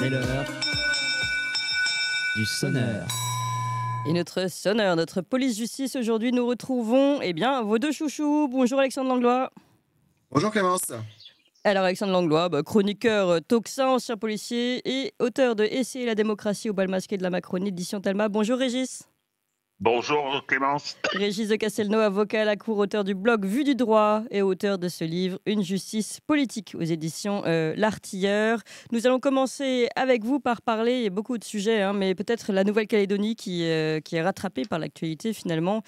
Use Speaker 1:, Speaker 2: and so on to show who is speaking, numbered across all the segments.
Speaker 1: C'est l'heure
Speaker 2: du sonneur.
Speaker 1: Et notre sonneur, notre police justice aujourd'hui, nous retrouvons eh bien, vos deux chouchous. Bonjour Alexandre Langlois. Bonjour Clémence. Alors Alexandre Langlois, bah, chroniqueur euh, toxin, ancien policier et auteur de Essayer la démocratie au bal masqué de la Macronie, édition Talma. Bonjour Régis.
Speaker 3: Bonjour Clémence.
Speaker 1: Régis de Castelnau, avocat à la Cour, auteur du blog Vue du droit et auteur de ce livre Une justice politique aux éditions euh, L'Artilleur. Nous allons commencer avec vous par parler, il y a beaucoup de sujets, hein, mais peut-être la Nouvelle-Calédonie qui, euh, qui est rattrapée par l'actualité finalement.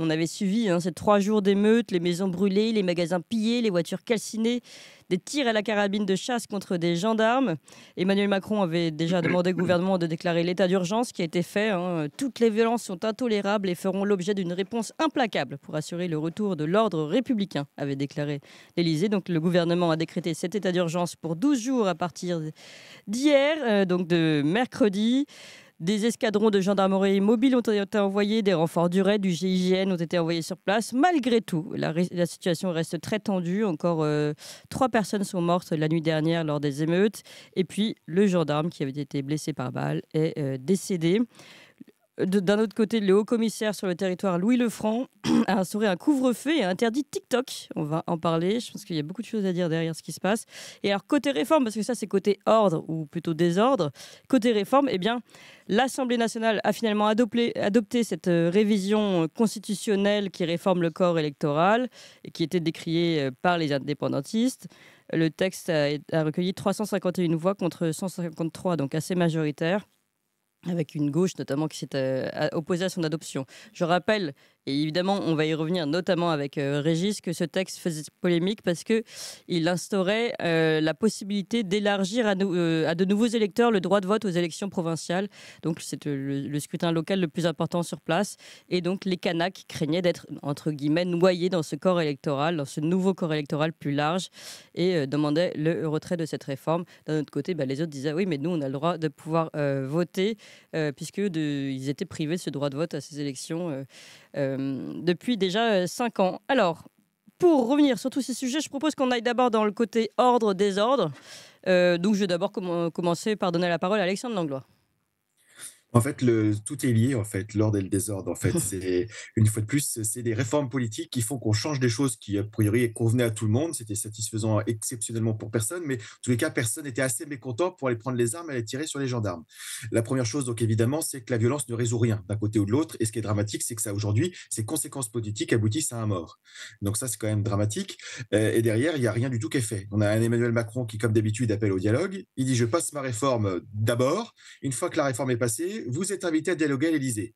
Speaker 1: On avait suivi hein, ces trois jours d'émeutes, les maisons brûlées, les magasins pillés, les voitures calcinées, des tirs à la carabine de chasse contre des gendarmes. Emmanuel Macron avait déjà demandé au gouvernement de déclarer l'état d'urgence, qui a été fait. Hein. Toutes les violences sont intolérables et feront l'objet d'une réponse implacable pour assurer le retour de l'ordre républicain, avait déclaré l'Élysée. Donc le gouvernement a décrété cet état d'urgence pour 12 jours à partir d'hier, euh, donc de mercredi. Des escadrons de gendarmerie mobile ont été envoyés, des renforts du raid, du GIGN ont été envoyés sur place. Malgré tout, la, situation reste très tendue. Encore euh, trois personnes sont mortes la nuit dernière lors des émeutes. Et puis, le gendarme qui avait été blessé par balle est euh, décédé. D'un autre côté, le haut commissaire sur le territoire, Louis Lefranc, a instauré un couvre-feu et a interdit TikTok. On va en parler. Je pense qu'il y a beaucoup de choses à dire derrière ce qui se passe. Et alors, côté réforme, parce que ça, c'est côté ordre ou plutôt désordre, côté réforme, eh bien, l'Assemblée nationale a finalement adopté, cette euh, révision constitutionnelle qui réforme le corps électoral et qui était décriée euh, par les indépendantistes. Le texte a, a recueilli 351 voix contre 153, donc assez majoritaire avec une gauche notamment qui s'est euh, opposée à son adoption. Je rappelle et évidemment, on va y revenir, notamment avec euh, Régis, que ce texte faisait polémique parce qu'il instaurait euh, la possibilité d'élargir euh, à, de nouveaux électeurs le droit de vote aux élections provinciales. Donc, c'est le, scrutin local le plus important sur place. Et donc, les Kanaks craignaient d'être, entre guillemets, noyés dans ce corps électoral, dans ce nouveau corps électoral plus large, et demandaient le retrait de cette réforme. D'un autre côté, bah, les autres disaient oui, mais nous, on a le droit de pouvoir voter, puisque étaient privés de ce droit de vote à ces élections euh, depuis déjà 5 euh, ans. Alors, pour revenir sur tous ces sujets, je propose qu'on aille d'abord dans le côté ordre-désordre. Euh, donc je vais d'abord commencer par donner la parole à Alexandre Langlois.
Speaker 4: En fait, tout est lié, en fait, l'ordre et le désordre. En fait, c'est une fois de plus, c'est des réformes politiques qui font qu'on change des choses qui, a priori, convenaient à tout le monde. C'était satisfaisant exceptionnellement pour personne, mais en tous les cas, personne n'était assez mécontent pour aller prendre les armes et aller tirer sur les gendarmes. La première chose, donc évidemment, c'est que la violence ne résout rien d'un côté ou de l'autre. Et ce qui est dramatique, c'est que ça, aujourd'hui, ces conséquences politiques aboutissent à un mort. Donc ça, c'est quand même dramatique. Euh, et derrière, il n'y a rien du tout qui est fait. On a un Emmanuel Macron qui, comme d'habitude, appelle au dialogue. Il dit, je passe ma réforme d'abord. Une fois que la réforme est passée, vous êtes invité à dialoguer à l'Élysée.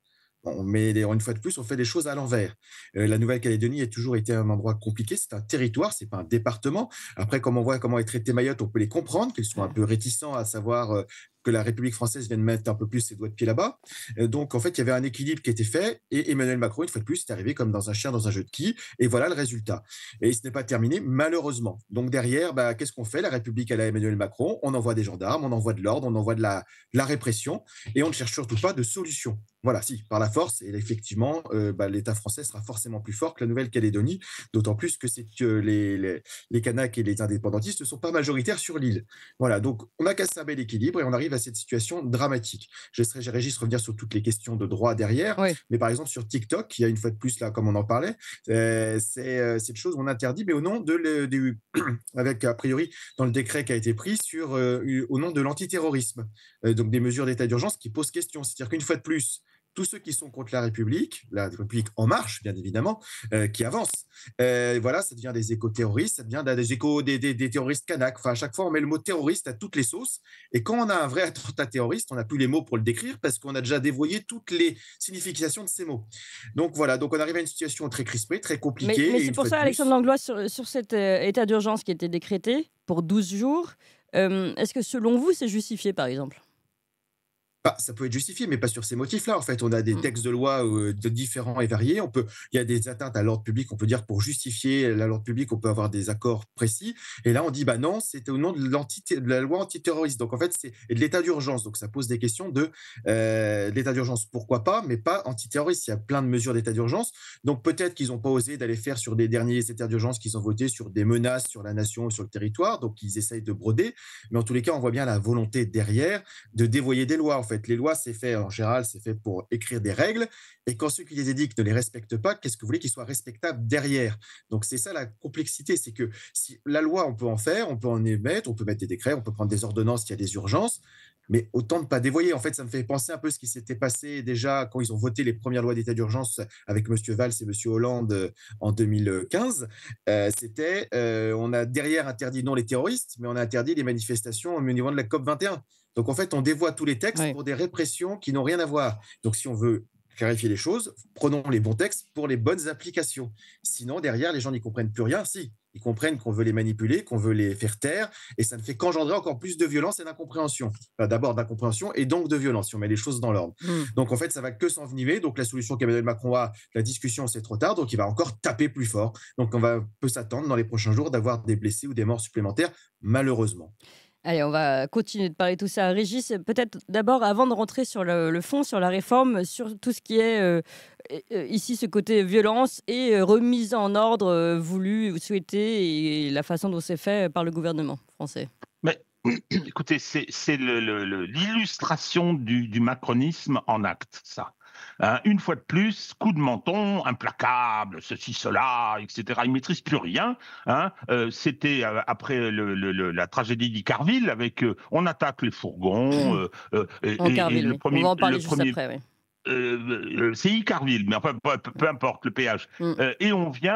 Speaker 4: mais une fois de plus, on fait des choses à l'envers. Euh, la Nouvelle-Calédonie a toujours été un endroit compliqué. C'est un territoire, c'est pas un département. Après, comme on voit comment est traité Mayotte, on peut les comprendre, qu'ils sont un peu réticents à savoir euh, que la République française vienne mettre un peu plus ses doigts de pied là-bas. Euh, donc, en fait, il y avait un équilibre qui était fait et Emmanuel Macron, une fois de plus, est arrivé comme dans un chien, dans un jeu de qui, et voilà le résultat. Et ce n'est pas terminé, malheureusement. Donc, derrière, bah, qu'est-ce qu'on fait La République, elle a Emmanuel Macron, on envoie des gendarmes, on envoie de l'ordre, on envoie de la répression et on ne cherche surtout pas de solution. Voilà, si, par la force. Et effectivement, euh, bah, l'État français sera forcément plus fort que la Nouvelle-Calédonie, d'autant plus que c'est que les, les, Kanaks et les indépendantistes ne sont pas majoritaires sur l'île. Voilà, donc on a cassé un bel équilibre et on arrive à cette situation dramatique. Je serai Régis revenir sur toutes les questions de droit derrière, mais par exemple sur TikTok, il y a une fois de plus, là, comme on en parlait, euh, c'est une euh, cette chose on interdit, mais au nom de, le, avec a priori dans le décret qui a été pris sur au nom de l'antiterrorisme. donc des mesures d'état d'urgence qui posent question. C'est-à-dire qu'une fois de plus, tous ceux qui sont contre la République, la République en marche, bien évidemment, euh, qui avance. Euh, voilà, ça devient des échos terroristes ça devient des échos des, terroristes canaques. Enfin, à chaque fois, on met le mot terroriste à toutes les sauces. Et quand on a un vrai attentat terroriste, on n'a plus les mots pour le décrire parce qu'on a déjà dévoyé toutes les significations de ces mots. Donc voilà, donc on arrive à une situation très crispée, très compliquée. Mais, c'est pour ça, Alexandre
Speaker 1: Langlois, sur, cet euh, état d'urgence qui a été décrété pour 12 jours, est-ce que selon vous, c'est justifié, par exemple
Speaker 4: bah, ça peut être justifié, mais pas sur ces motifs-là. En fait, on a des mmh. textes de loi euh, de différents et variés. On peut, il y a des atteintes à l'ordre public. On peut dire pour justifier l'ordre public, on peut avoir des accords précis. Et là, on dit bah non, c'était au nom de, de, la loi antiterroriste. Donc en fait, c'est de l'état d'urgence. Donc ça pose des questions euh, de l'état d'urgence. Pourquoi pas, mais pas antiterroriste. Il y a plein de mesures d'état d'urgence. Donc peut-être qu'ils n'ont pas osé d'aller faire sur des derniers états d'urgence qu'ils ont votés sur des menaces sur la nation, ou sur le territoire. Donc ils essayent de broder. Mais en tous les cas, on voit bien la volonté derrière de dévoyer des lois. En fait les lois, c'est fait en général, c'est fait pour écrire des règles. Et quand ceux qui les édictent ne les respectent pas, qu'est-ce que vous voulez qu'ils soient respectables derrière Donc c'est ça la complexité, c'est que si la loi, on peut en faire, on peut en émettre, on peut mettre des décrets, on peut prendre des ordonnances s'il y a des urgences, mais autant ne pas dévoyer. En fait, ça me fait penser un peu ce qui s'était passé déjà quand ils ont voté les premières lois d'état d'urgence avec M. Valls et M. Hollande euh, en 2015. Euh, c'était, euh, on a derrière interdit non les terroristes, mais on a interdit les manifestations au niveau de la COP 21. Donc en fait, on dévoie tous les textes pour des répressions qui n'ont rien à voir. Donc si on veut clarifier les choses, prenons les bons textes pour les bonnes applications. Sinon, derrière, les gens n'y comprennent plus rien. Si, ils comprennent qu'on veut les manipuler, qu'on veut les faire taire, et ça ne fait qu'engendrer encore plus de violence et d'incompréhension. D'abord d'incompréhension et donc de violence, si on met les choses dans l'ordre. Hmm. Donc en fait, ça va que s'envenimer. Donc la solution qu'Emmanuel Macron a, la discussion, c'est trop tard, donc il va encore taper plus fort. Donc on va, peut s'attendre dans les prochains jours d'avoir des blessés ou des morts supplémentaires, malheureusement.
Speaker 1: Allez, on va continuer de parler tout ça. Régis, peut-être d'abord, avant de rentrer sur le, fond, sur la réforme, sur tout ce qui est euh, euh, ici, ce côté violence et euh, remise en ordre voulu voulue, souhaitée, et, la façon dont c'est fait par le gouvernement français.
Speaker 3: Mais, écoutez, c'est l'illustration du macronisme en acte, ça. Hein, une fois de plus, coup de menton, implacable, ceci, cela, etc. Il maîtrise plus rien. Hein. Euh, c'était euh, après la tragédie d'Icarville avec euh, on attaque les fourgons. Mmh. le premier, on va en parler juste euh, euh, c'est Icarville, mais peu, importe le péage. Mm. Euh, et on vient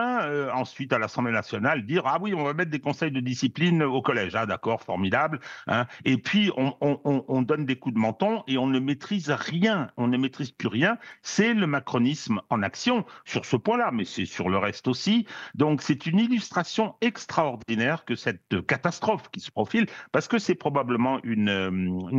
Speaker 3: ensuite à l'Assemblée nationale dire ah oui, on va mettre des conseils de discipline au collège. Ah d'accord, formidable. Hein. Et puis on, donne des coups de menton et on ne maîtrise rien. On ne maîtrise plus rien. C'est le macronisme en action sur ce point-là, mais c'est sur le reste aussi. Donc c'est une illustration extraordinaire que cette catastrophe qui se profile, parce que c'est probablement une,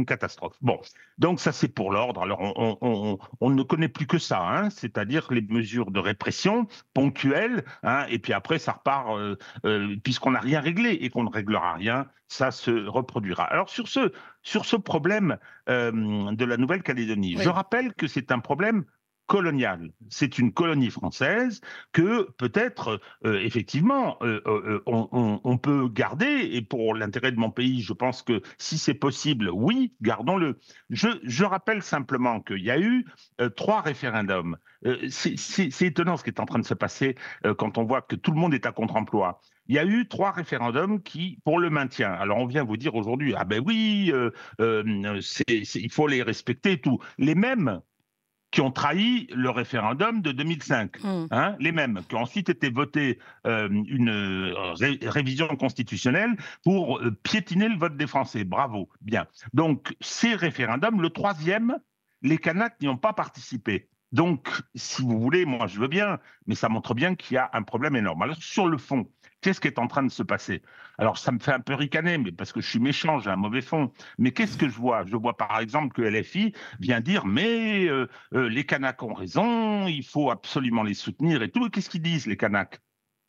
Speaker 3: catastrophe. Bon, donc ça c'est pour l'ordre. Alors on on ne connaît plus que ça, hein, c'est-à-dire les mesures de répression ponctuelles, hein, et puis après ça repart, euh, euh, puisqu'on n'a rien réglé et qu'on ne réglera rien, ça se reproduira. Alors sur ce, sur ce problème euh, de la Nouvelle-Calédonie, je rappelle que c'est un problème coloniale. C'est une colonie française que peut-être, euh, effectivement, euh, euh, on, peut garder. Et pour l'intérêt de mon pays, je pense que si c'est possible, oui, gardons-le. Je, rappelle simplement qu'il y a eu trois référendums. c'est étonnant ce qui est en train de se passer quand on voit que tout le monde est à contre-emploi il y a eu trois référendums qui, pour le maintien, alors on vient vous dire aujourd'hui, ah ben oui, il faut les respecter et tout, les mêmes qui ont trahi le référendum de 2005, mm. hein, les mêmes, qui ont ensuite été votés euh, une euh, révision constitutionnelle pour euh, piétiner le vote des Français. Bravo, bien. Donc ces référendums, le troisième, les Canadiens n'y ont pas participé. Donc, si vous voulez, moi je veux bien, mais ça montre bien qu'il y a un problème énorme. Alors sur le fond, Qu'est-ce qui est en train de se passer Alors, ça me fait un peu ricaner, mais parce que je suis méchant, j'ai un mauvais fond. Mais qu'est-ce que je vois Je vois par exemple que LFI vient dire mais euh, euh, les Kanaks ont raison, il faut absolument les soutenir et tout. qu'est-ce qu'ils disent les Kanaks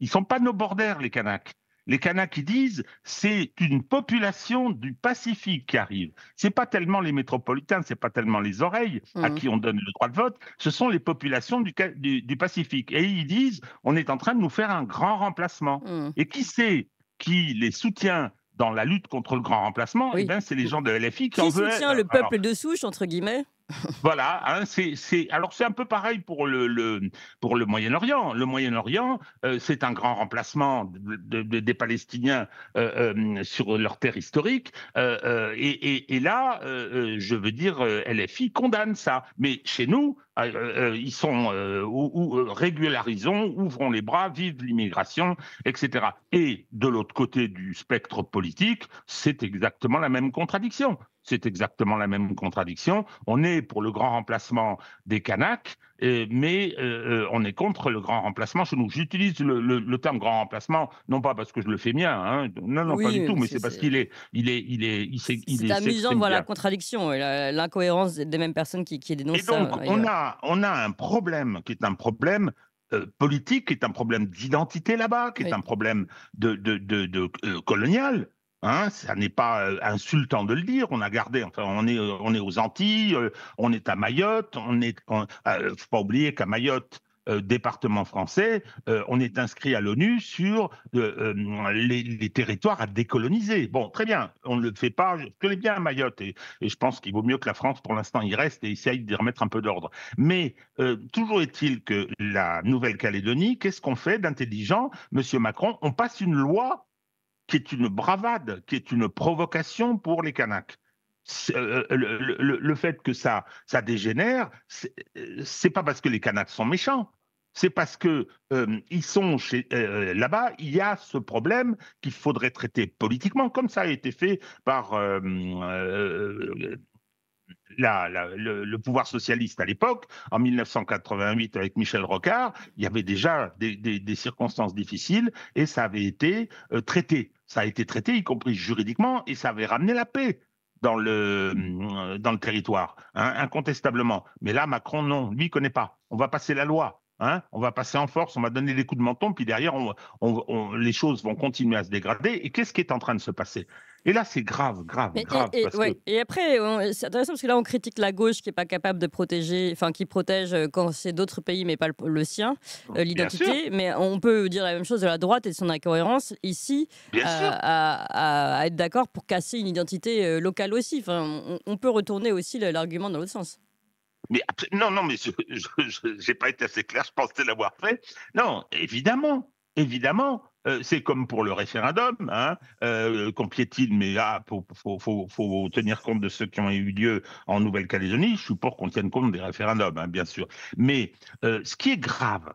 Speaker 3: Ils sont pas nos bordaires, les Kanaks les qui disent c'est une population du Pacifique qui arrive. C'est pas tellement les métropolitains, c'est pas tellement les oreilles à mm. qui on donne le droit de vote, ce sont les populations du, Pacifique. Et ils disent on est en train de nous faire un grand remplacement. Mm. Et qui sait qui les soutient dans la lutte contre le grand remplacement eh bien c'est les gens de LFI qui, en veulent. Qui soutient le peuple de
Speaker 1: souche entre guillemets
Speaker 3: voilà, hein, c'est alors c'est un peu pareil pour le, Moyen-Orient. Le Moyen-Orient, euh, c'est un grand remplacement des Palestiniens euh, euh, sur leur terre historique. Et, là, je veux dire, LFI condamne ça. Mais chez nous, ils sont ou, régularisons, ouvrons les bras, vive l'immigration, etc. Et de l'autre côté du spectre politique, c'est exactement la même contradiction c'est exactement la même contradiction. On est pour le grand remplacement des Kanaks, mais euh, euh, on est contre le grand remplacement chez nous. J'utilise le, terme grand remplacement, non pas parce que je le fais bien, hein, non, non, pas du tout, mais c'est parce qu'il est, il est, il est, il amusant, voilà voir la
Speaker 1: contradiction, l'incohérence des mêmes personnes qui, qui dénoncent. Et donc, on
Speaker 3: a, on a un problème qui est un problème euh, politique, qui est un problème d'identité là-bas, qui est un problème de, de, de, colonial Hein, ça n'est pas euh, insultant de le dire. On a gardé, on est, euh, on est aux Antilles, euh, on est à Mayotte, on est, faut pas oublier qu'à Mayotte, département français, on est inscrit à l'ONU sur les, territoires à décoloniser. Bon, très bien, on ne le fait pas. Je connais bien Mayotte et, je pense qu'il vaut mieux que la France, pour l'instant, y reste et essaye de remettre un peu d'ordre. Mais toujours est-il que la Nouvelle-Calédonie, qu'est-ce qu'on fait d'intelligent, Monsieur Macron On passe une loi qui est une bravade, qui est une provocation pour les Kanaks. Euh, euh, le, fait que ça, ça dégénère, euh, c'est pas parce que les Kanaks sont méchants, c'est parce que ils sont là-bas, il y a ce problème qu'il faudrait traiter politiquement, comme ça a été fait par le, pouvoir socialiste à l'époque, en 1988 avec Michel Rocard, il y avait déjà des, circonstances difficiles et ça avait été traité. Ça a été traité, y compris juridiquement, et ça avait ramené la paix dans le, euh, dans le territoire, hein, incontestablement. Mais là, Macron, non, lui, ne connaît pas. On va passer la loi. Hein, on va passer en force, on va donner des coups de menton, puis derrière, on, les choses vont continuer à se dégrader. Et qu'est-ce qui est en train de se passer Et là, c'est grave, grave, grave.
Speaker 1: Et, après, c'est intéressant parce que là, on critique la gauche qui n'est pas capable de protéger, enfin, qui protège euh, quand c'est d'autres pays, mais pas le, sien, euh, l'identité. Mais on peut dire la même chose de la droite et de son incohérence ici, euh, à, être d'accord pour casser une identité locale aussi. on peut retourner aussi l'argument dans l'autre sens
Speaker 3: non, non, mais je n'ai pas été assez clair, je pensais l'avoir fait. Non, évidemment, évidemment, euh, c'est comme pour le référendum, hein, euh, qu'on piétine, mais là, il faut, tenir compte de ceux qui ont eu lieu en Nouvelle-Calédonie. Je suis pour qu'on tienne compte des référendums, hein, bien sûr. Mais euh, ce qui est grave,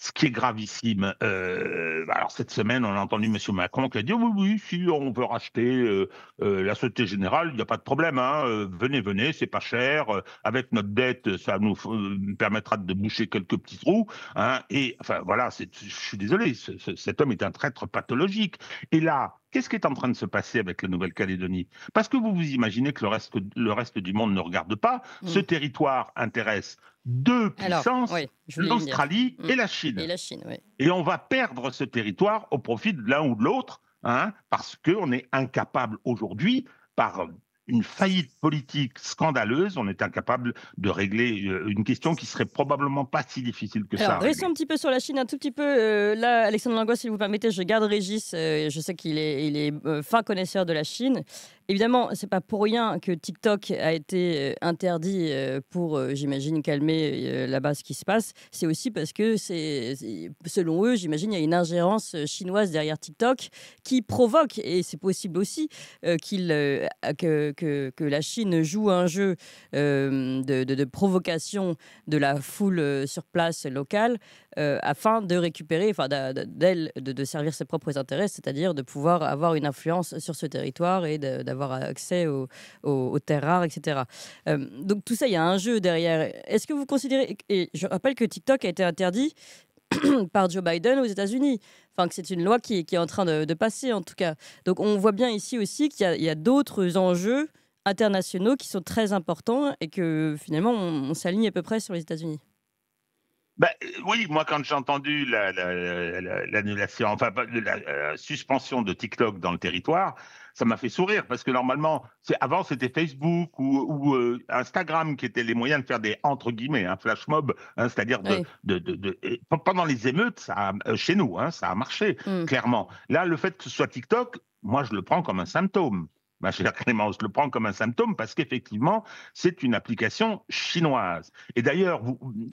Speaker 3: ce qui est gravissime. Euh, bah, alors cette semaine, on a entendu M. Macron qui a dit oui, oui, si on veut racheter euh, euh, la Société Générale, il n'y a pas de problème. Hein, euh, venez, venez, c'est pas cher. avec notre dette, ça nous permettra de boucher quelques petits trous. Hein, et enfin voilà, je suis désolé, cet homme est un traître pathologique. Et là, Qu'est-ce qui est en train de se passer avec la Nouvelle-Calédonie Parce que vous vous imaginez que le reste, du monde ne regarde pas. Ce mm. territoire intéresse deux puissances, l'Australie mm. et la Chine. Et, on va perdre ce territoire au profit de l'un ou de l'autre, hein, parce qu'on est incapable aujourd'hui, par une faillite politique scandaleuse. On est incapable de régler euh, une question qui serait probablement pas si difficile que Alors, ça. Restons
Speaker 1: un petit peu sur la Chine, un tout petit peu. Euh, là, Alexandre Langois, si vous permettez, je garde Régis. Euh, je sais qu'il est, est fin connaisseur de la Chine. Évidemment, n'est pas pour rien que TikTok a été euh, interdit euh, pour, euh, j'imagine, calmer là-bas qui se passe. C'est aussi parce que, selon eux, j'imagine, il y a une ingérence chinoise derrière TikTok qui provoque, et c'est possible aussi, qu'il, que, la Chine joue un jeu de, provocation de la foule sur place locale euh, afin de récupérer, enfin d'elle, de, servir ses propres intérêts, c'est-à-dire de pouvoir avoir une influence sur ce territoire et d'avoir accès aux, terres rares, etc. Euh, donc tout ça, il y a un jeu derrière. Est-ce que vous considérez, et je rappelle que TikTok a été interdit par Joe Biden aux États-Unis. Enfin, que c'est une loi qui, est en train de, passer, en tout cas. Donc, on voit bien ici aussi qu'il y a, d'autres enjeux internationaux qui sont très importants et que finalement, on s'aligne à peu près sur les États-Unis.
Speaker 3: Ben, euh, oui, moi, quand j'ai entendu l'annulation, la, enfin, la suspension de TikTok dans le territoire, ça m'a fait sourire parce que normalement, avant, c'était Facebook ou, euh, Instagram qui étaient les moyens de faire des entre guillemets un hein, flash mob, hein, c'est-à-dire de, euh, pendant les émeutes, ça chez nous, hein, ça a marché mm. clairement. Là, le fait que ce soit TikTok, moi, je le prends comme un symptôme ma chère Clémence, le prends comme un symptôme parce qu'effectivement, c'est une application chinoise. Et d'ailleurs,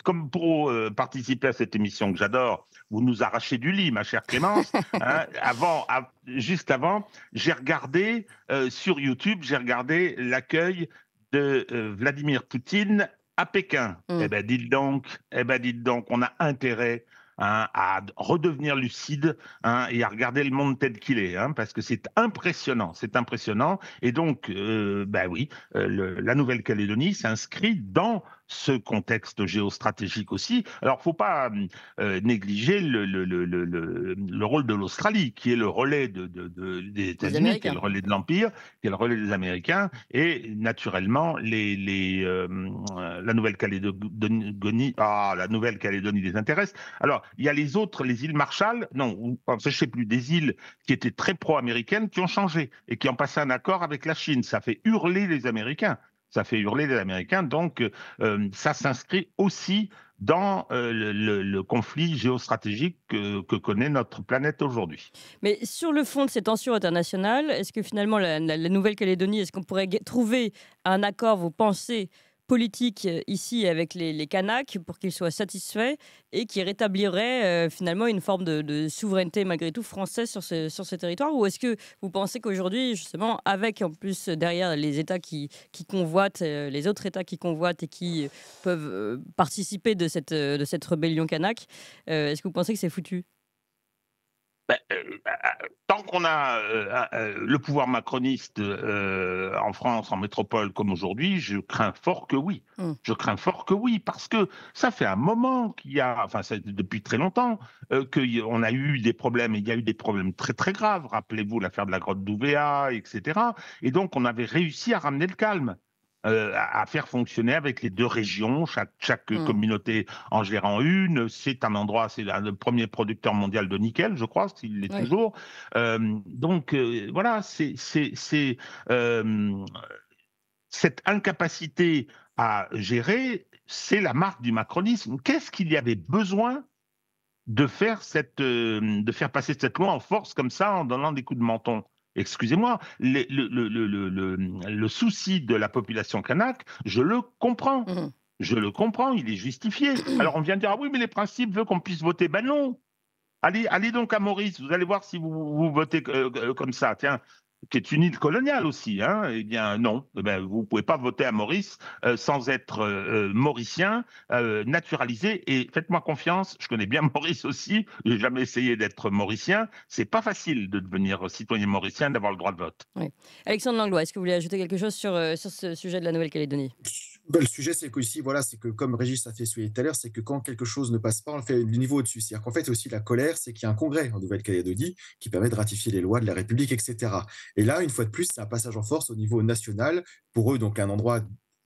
Speaker 3: comme pour euh, participer à cette émission que j'adore, vous nous arrachez du lit, ma chère Clémence. Hein. avant, juste avant, j'ai regardé euh, sur YouTube, j'ai regardé l'accueil de euh, Vladimir Poutine à Pékin. Mm. Eh bien, dites donc, eh ben, dites donc, on a intérêt Hein, à redevenir lucide hein, et à regarder le monde tel qu'il est, hein, parce que c'est impressionnant, c'est impressionnant. Et donc, bah oui, euh, la Nouvelle-Calédonie s'inscrit dans ce contexte géostratégique aussi. Alors, faut pas hum, euh, négliger le, rôle de l'Australie, qui est le relais des États-Unis, qui est le relais de l'Empire, qui est le relais des Américains, et naturellement les, hum, euh, la Nouvelle-Calédonie. Ah, la Nouvelle-Calédonie les intéresse. Alors, il y a les autres, les îles Marshall, non, je ne sais plus, des îles qui étaient très pro-américaines, qui ont changé et qui ont passé un accord avec la Chine. Ça fait hurler les Américains ça fait hurler les Américains. Donc, euh, ça s'inscrit aussi dans euh, le, conflit géostratégique que, connaît notre planète aujourd'hui.
Speaker 1: Mais sur le fond de ces tensions internationales, est-ce que finalement la, la Nouvelle-Calédonie, est-ce qu'on pourrait trouver un accord, vous pensez, politique euh, ici avec les, les Kanaks pour qu'ils soient satisfaits et qui rétablirait euh, finalement une forme de, souveraineté malgré tout française sur ce, sur ce territoire Ou est-ce que vous pensez qu'aujourd'hui, justement, avec en plus derrière les États qui, qui convoitent, euh, les autres États qui convoitent et qui peuvent participer de cette, de cette rébellion Kanak, est-ce que vous pensez que c'est foutu
Speaker 3: bah, euh, bah, euh, tant qu'on a euh, le pouvoir macroniste en France, en métropole comme aujourd'hui, je crains fort que oui. Mmh. Je crains fort que oui, parce que ça fait un moment qu'il y a, enfin depuis très longtemps, qu'on a eu des problèmes, et il y a eu des problèmes très très graves. Rappelez-vous l'affaire de la grotte d'Ouvéa, etc. Et donc on avait réussi à ramener le calme. Euh, à faire fonctionner avec les deux régions, chaque, mm. communauté en gérant une. C'est un endroit, c'est le premier producteur mondial de nickel, je crois, s'il l'est toujours. Euh, donc euh, voilà, c'est cette incapacité à gérer, c'est la marque du macronisme. Qu'est-ce qu'il y avait besoin de faire, cette, de faire passer cette loi en force comme ça en donnant des coups de menton Excusez-moi, le, souci de la population kanak, je le comprends. Mm. Je le comprends, il est justifié. Mm. Alors on vient de dire, ah oui, mais les principes veulent qu'on puisse voter. Ben non, Allez, allez, donc à Maurice, vous allez voir si vous, votez euh, euh, comme ça. Tiens, qui est une île coloniale aussi, hein, eh bien non, eh ben, vous ne pouvez pas voter à Maurice euh, sans être euh, euh, mauricien, naturalisé. Et faites-moi confiance, je connais bien Maurice aussi, je n'ai jamais essayé d'être mauricien. C'est pas facile de devenir citoyen mauricien, d'avoir le droit de vote.
Speaker 1: Alexandre Langlois, est-ce que vous voulez ajouter quelque chose sur, sur ce sujet de la Nouvelle-Calédonie
Speaker 3: bah, le sujet, c'est que ici,
Speaker 4: voilà, c'est que comme Régis a fait souligner tout à l'heure, c'est que quand quelque chose ne passe pas, on fait du niveau au-dessus. C'est-à-dire qu'en fait, aussi la colère, c'est qu'il y a un congrès en Nouvelle-Calédonie qui permet de ratifier les lois de la République, etc. Et là, une fois de plus, c'est un passage en force au niveau national. Pour eux, donc un endroit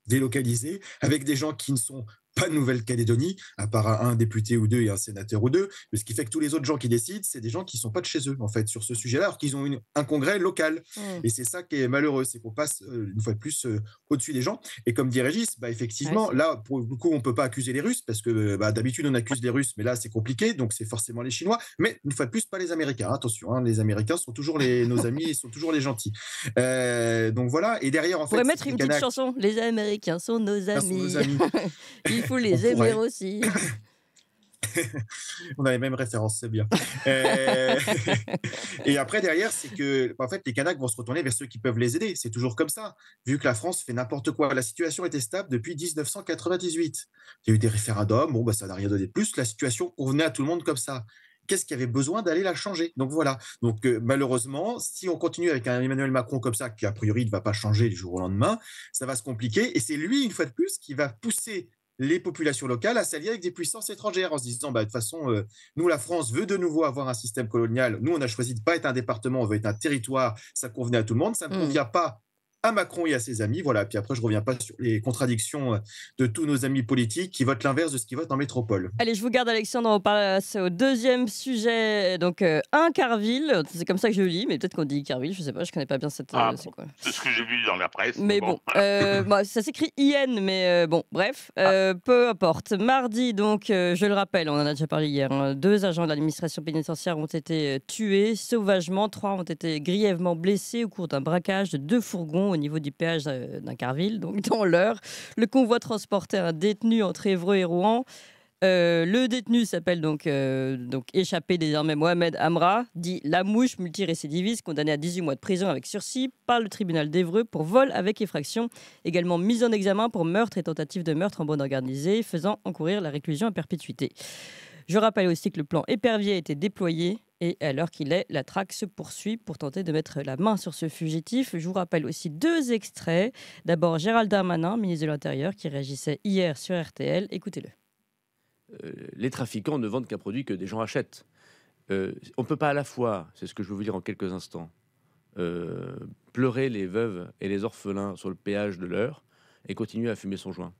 Speaker 4: délocalisé, avec des gens qui ne sont Nouvelle-Calédonie, à part un député ou deux et un sénateur ou deux. mais Ce qui fait que tous les autres gens qui décident, c'est des gens qui ne sont pas de chez eux, en fait, sur ce sujet-là, alors qu'ils ont une, un congrès local. Mmh. Et c'est ça qui est malheureux, c'est qu'on passe, euh, une fois de plus, euh, au-dessus des gens. Et comme dit Régis, bah, effectivement, là, pour le coup, on ne peut pas accuser les Russes, parce que euh, bah, d'habitude, on accuse les Russes, mais là, c'est compliqué, donc c'est forcément les Chinois. Mais une fois de plus, pas les Américains. Attention, hein, les Américains sont toujours les, nos amis, ils sont toujours les gentils. donc voilà, et derrière, en fait. On pourrait mettre une petite chanson
Speaker 1: Les Américains sont nos amis. Ah, sont nos amis. faut les aimer aussi.
Speaker 4: on a les mêmes références, c'est bien. Euh, et après, derrière, c'est que en fait, les Kanaks vont se retourner vers ceux qui peuvent les aider. C'est toujours comme ça, vu que la France fait n'importe quoi. La situation était stable depuis 1998. Il y a eu des référendums, bon, bah, ça n'a rien donné de plus. La situation convenait à tout le monde comme ça. Qu'est-ce qu'il y avait besoin d'aller la changer Donc voilà. Donc euh, malheureusement, si on continue avec un Emmanuel Macron comme ça, qui a priori ne va pas changer du jour au lendemain, ça va se compliquer. Et c'est lui, une fois de plus, qui va pousser les populations locales à s'allier avec des puissances étrangères en se disant, bah, de toute façon, euh, nous, la France veut de nouveau avoir un système colonial. Nous, on a choisi de ne pas être un département, on veut être un territoire. Ça convenait à tout le monde. Ça ne mmh. convient pas à Macron et à ses amis. Voilà. Puis après, je reviens pas sur les contradictions euh, de tous nos amis politiques qui votent l'inverse de ce qu'ils votent en métropole.
Speaker 1: Allez, je vous garde, Alexandre. On passe au deuxième sujet. Donc, euh, un Carville. C'est comme ça que je le lis, mais peut-être qu'on dit Carville. Je sais pas. Je connais pas bien cette. Ah, euh, c'est ce que j'ai vu dans la presse. Mais bon, ça s'écrit IN, mais bon, bref, ah. peu importe. Mardi, donc, je le rappelle, on en a déjà parlé hier. Hein, deux agents de l'administration pénitentiaire ont été tués sauvagement. Trois ont été grièvement blessés au cours d'un braquage de deux fourgons au niveau du péage euh, d'un carville, donc dans l'heure. Le convoi transportait un détenu entre Évreux et Rouen. Euh, le détenu s'appelle donc, euh, donc échappé désormais Mohamed Amra, dit la mouche multirécidiviste, condamné à 18 mois de prison avec sursis par le tribunal d'Évreux pour vol avec effraction, également mis en examen pour meurtre et tentative de meurtre en bonne organisée, faisant encourir la réclusion à perpétuité. Je rappelle aussi que le plan épervier a été déployé et à l'heure qu'il est, la traque se poursuit pour tenter de mettre la main sur ce fugitif. Je vous rappelle aussi deux extraits. D'abord, Gérald Darmanin, ministre de l'Intérieur, qui réagissait hier sur RTL. Écoutez-le.
Speaker 2: Euh, les trafiquants ne vendent qu'un produit que des gens achètent. Euh, on ne peut pas à la fois, c'est ce que je veux vous dire en quelques instants, euh, pleurer les veuves et les orphelins sur le péage de l'heure et continuer à fumer son joint.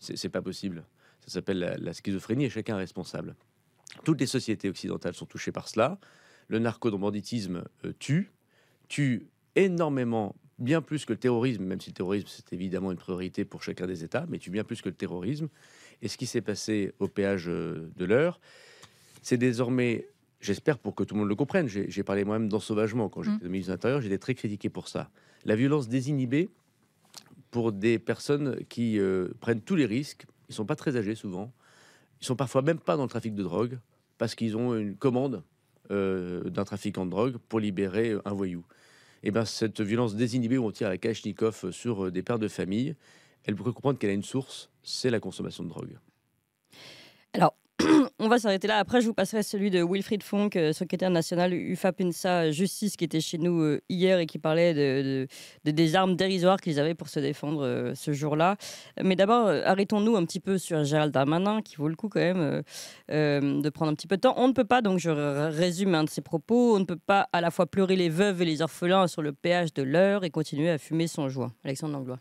Speaker 2: C'est pas possible. Ça s'appelle la, schizophrénie et chacun responsable. Toutes les sociétés occidentales sont touchées par cela. Le narco-banditisme euh, tue, tue énormément, bien plus que le terrorisme, même si le terrorisme c'est évidemment une priorité pour chacun des États, mais tue bien plus que le terrorisme. Et ce qui s'est passé au péage euh, de l'heure, c'est désormais, j'espère pour que tout le monde le comprenne, j'ai parlé moi-même d'ensauvagement quand j'étais mm. ministre de l'Intérieur, j'étais très critiqué pour ça. La violence désinhibée pour des personnes qui euh, prennent tous les risques, ils sont pas très âgés souvent. Ils sont parfois même pas dans le trafic de drogue parce qu'ils ont une commande euh, d'un trafiquant de drogue pour libérer euh, un voyou. Et eh bien cette violence désinhibée où on tire à la Kachnikov sur euh, des pères de famille, elle pourrait comprendre qu'elle a une source, c'est la consommation de drogue.
Speaker 1: Alors, on va s'arrêter là. Après, je vous passerai celui de Wilfried Funk, euh, secrétaire national ufa Justice, qui était chez nous euh, hier et qui parlait de, des armes dérisoires qu'ils avaient pour se défendre euh, ce jour-là. Mais d'abord, arrêtons-nous un petit peu sur Gérald Darmanin, qui vaut le coup quand même de prendre un petit peu de temps. On ne peut pas, donc je résume un de ses propos, on ne peut pas à la fois pleurer les veuves et les orphelins sur le péage de l'heure et continuer à fumer son joint. Alexandre Langlois.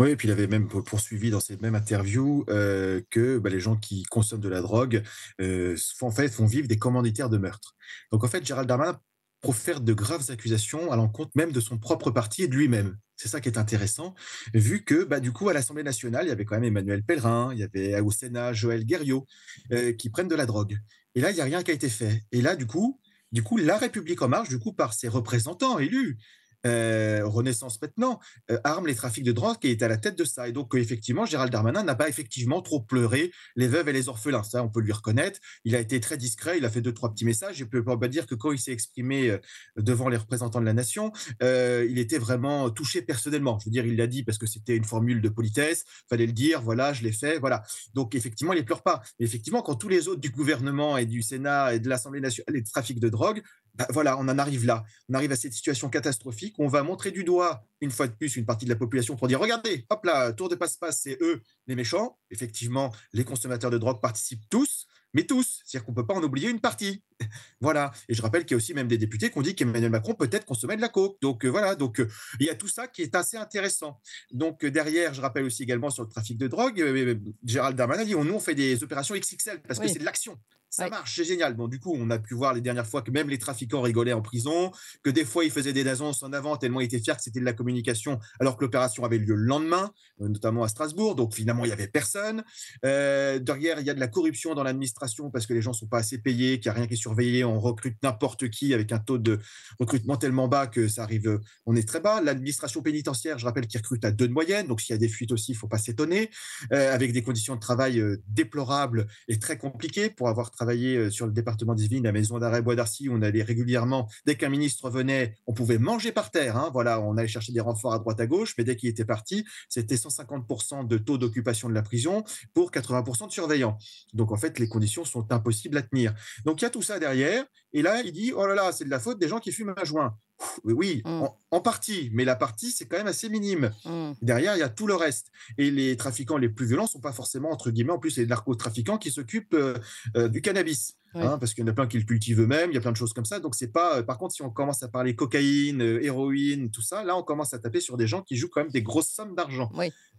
Speaker 4: Oui, et puis il avait même poursuivi dans cette même interview euh, que bah, les gens qui consomment de la drogue euh, font, fait, font vivre des commanditaires de meurtre. Donc en fait, Gérald Darmanin profère de graves accusations à l'encontre même de son propre parti et de lui-même. C'est ça qui est intéressant, vu que bah, du coup, à l'Assemblée nationale, il y avait quand même Emmanuel Pellerin, il y avait au Sénat Joël Guerriot, euh, qui prennent de la drogue. Et là, il n'y a rien qui a été fait. Et là, du coup, du coup, La République en marche, du coup, par ses représentants élus, euh, renaissance maintenant, euh, arme les trafics de drogue qui est à la tête de ça. Et donc, effectivement, Gérald Darmanin n'a pas effectivement trop pleuré les veuves et les orphelins. Ça, on peut lui reconnaître. Il a été très discret, il a fait deux, trois petits messages. Je ne peux pas dire que quand il s'est exprimé euh, devant les représentants de la nation, il était vraiment touché personnellement. Je veux dire, il l'a dit parce que c'était une formule de politesse, fallait le dire, voilà, je l'ai fait, voilà. Donc, effectivement, il ne pleure pas. Mais effectivement, quand tous les autres du gouvernement et du Sénat et de l'Assemblée nationale et trafics de drogue bah, voilà, on en arrive là. On arrive à cette situation catastrophique. on va montrer du doigt, une fois de plus, une partie de la population pour dire regardez, hop là, tour de passe-passe, c'est eux les méchants. Effectivement, les consommateurs de drogue participent tous, mais tous. C'est-à-dire qu'on ne peut pas en oublier une partie. voilà. Et je rappelle qu'il y a aussi même des députés qui ont dit qu'Emmanuel Macron peut-être consommait de la coke. Donc euh, voilà, donc euh, il y a tout ça qui est assez intéressant. Donc euh, derrière, je rappelle aussi également sur le trafic de drogue, Gérald Darmanin dit on, nous, on fait des opérations XXL parce que c'est de l'action. Ça marche, c'est génial. Bon, du coup, on a pu voir les dernières fois que même les trafiquants rigolaient en prison, que des fois ils faisaient des annonces en avant tellement ils étaient fiers que c'était de la communication, alors que l'opération avait lieu le lendemain, euh, notamment à Strasbourg. Donc finalement, il y avait personne. Euh, derrière, il y a de la corruption dans l'administration parce que les gens sont pas assez payés, qu'il n'y a rien qui est surveillé, on recrute n'importe qui avec un taux de recrutement tellement bas que ça arrive, euh, on est très bas. L'administration pénitentiaire, je rappelle, qui recrute à deux de moyenne, donc s'il y a des fuites aussi, il ne faut pas s'étonner, avec des conditions de travail déplorables et très compliquées pour avoir travaillé travaillé euh, sur le département des la maison d'arrêt Bois d'Arcy, on allait régulièrement, dès qu'un ministre venait, on pouvait manger par terre. Hein. voilà, on allait chercher des renforts à droite à gauche, mais dès qu'il était parti, c'était 150% de taux d'occupation de la prison pour 80% de surveillants. Donc en fait, les conditions sont impossibles à tenir. Donc il y a tout ça derrière. Et là, il dit, oh là là, c'est de la faute des gens qui fument un joint oui, mm. en, partie, mais la partie, c'est quand même assez minime. Mm. Derrière, il y a tout le reste. Et les trafiquants les plus violents sont pas forcément, entre guillemets, en plus, les narcotrafiquants qui s'occupent euh, euh, du cannabis. Hein, parce qu'il y en a plein qui le cultivent eux-mêmes, il y a plein de choses comme ça. Donc, c'est pas. Euh, par contre, si on commence à parler cocaïne, héroïne, tout ça, là, on commence à taper sur des gens qui jouent quand même des grosses sommes d'argent.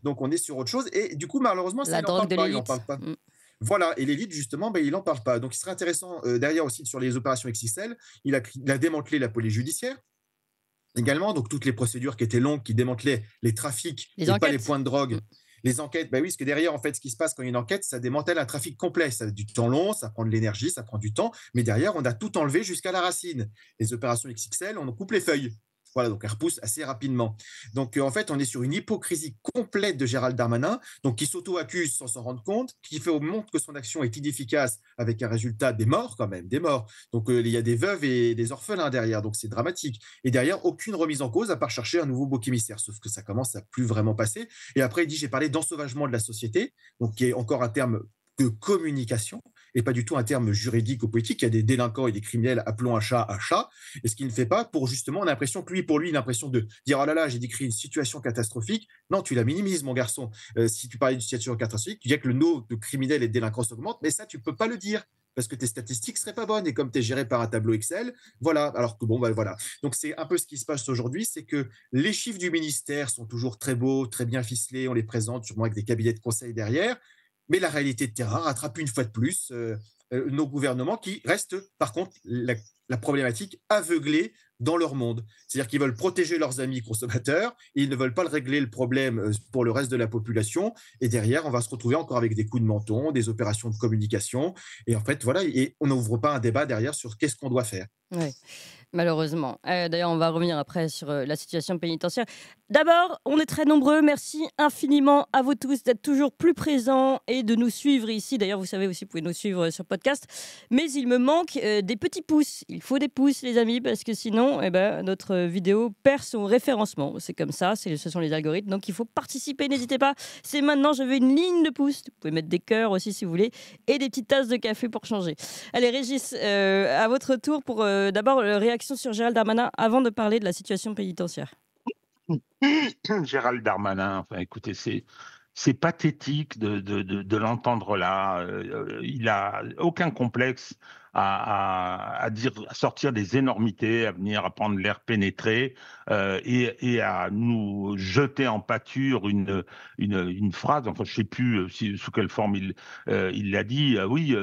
Speaker 4: Donc, on est sur autre chose. Et du coup, malheureusement, ça, n'en parle pas, mm. Voilà, et l'élite, justement, ben, il n'en parle pas. Donc, il serait intéressant, euh, derrière aussi, sur les opérations XXL, il a, démantelé la police judiciaire, également, donc toutes les procédures qui étaient longues, qui démantelaient les trafics, pas les points de drogue. Mm. Les enquêtes, ben oui, parce que derrière, en fait, ce qui se passe quand il y a une enquête, ça démantèle un trafic complet. Ça a du temps long, ça prend de l'énergie, ça prend du temps, mais derrière, on a tout enlevé jusqu'à la racine. Les opérations XXL, on coupe les feuilles. Voilà, donc elle repousse assez rapidement. Donc euh, en fait, on est sur une hypocrisie complète de Gérald Darmanin, donc qui s'auto-accuse sans s'en rendre compte, qui fait au montre que son action est inefficace avec un résultat des morts quand même, des morts. Donc euh, il y a des veuves et des orphelins derrière, donc c'est dramatique. Et derrière, aucune remise en cause à part chercher un nouveau bouc émissaire, sauf que ça commence à plus vraiment passer. Et après, il dit j'ai parlé d'ensauvagement de la société, donc qui est encore un terme de communication et pas du tout un terme juridique ou politique. Il y a des délinquants et des criminels, appelons un chat à chat, et ce qui ne fait pas pour justement, on a l'impression que lui, pour lui, l'impression de dire, oh là là, j'ai décrit une situation catastrophique. Non, tu la minimises, mon garçon. Euh, si tu parlais d'une situation catastrophique, tu dis que le nombre de criminels et de délinquants augmente, mais ça, tu ne peux pas le dire parce que tes statistiques seraient pas bonnes et comme tu es géré par un tableau Excel, voilà. Alors que bon, ben voilà. Donc c'est un peu ce qui se passe aujourd'hui, c'est que les chiffres du ministère sont toujours très beaux, très bien ficelés, on les présente sûrement avec des cabinets de conseil derrière, mais la réalité de terrain rattrape une fois de plus euh, euh, nos gouvernements qui restent, par contre, la, problématique aveuglée dans leur monde. C'est-à-dire qu'ils veulent protéger leurs amis consommateurs, ils ne veulent pas régler le problème euh, pour le reste de la population, et derrière, on va se retrouver encore avec des coups de menton, des opérations de communication, et en fait, voilà, et on n'ouvre pas un débat derrière sur qu'est-ce qu'on doit faire.
Speaker 1: Malheureusement. Euh, d'ailleurs, on va revenir après sur euh, la situation pénitentiaire. D'abord, on est très nombreux. Merci infiniment à vous tous d'être toujours plus présents et de nous suivre ici. D'ailleurs, vous savez aussi, vous pouvez nous suivre euh, sur podcast. Mais il me manque des petits pouces. Il faut des pouces, les amis, parce que sinon, eh ben, notre vidéo perd son référencement. C'est comme ça, ce sont les algorithmes. Donc, il faut participer. N'hésitez pas. C'est maintenant, je veux une ligne de pouces. Vous pouvez mettre des cœurs aussi si vous voulez et des petites tasses de café pour changer. Allez, Régis, à votre tour pour d'abord réagir sur Gérald Darmanin avant de parler de la situation pénitentiaire.
Speaker 3: Gérald Darmanin, écoutez, c'est. C'est pathétique de, l'entendre là. Euh, euh, il a aucun complexe à, à, à, dire, à sortir des énormités, à venir à prendre l'air pénétré euh, et, et, à nous jeter en pâture une, une, une phrase, enfin je ne sais plus euh, sous quelle forme il euh, il l'a dit, oui,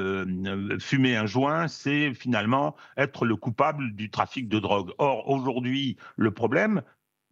Speaker 3: fumer un joint, c'est finalement être le coupable du trafic de drogue. Or, aujourd'hui, le problème,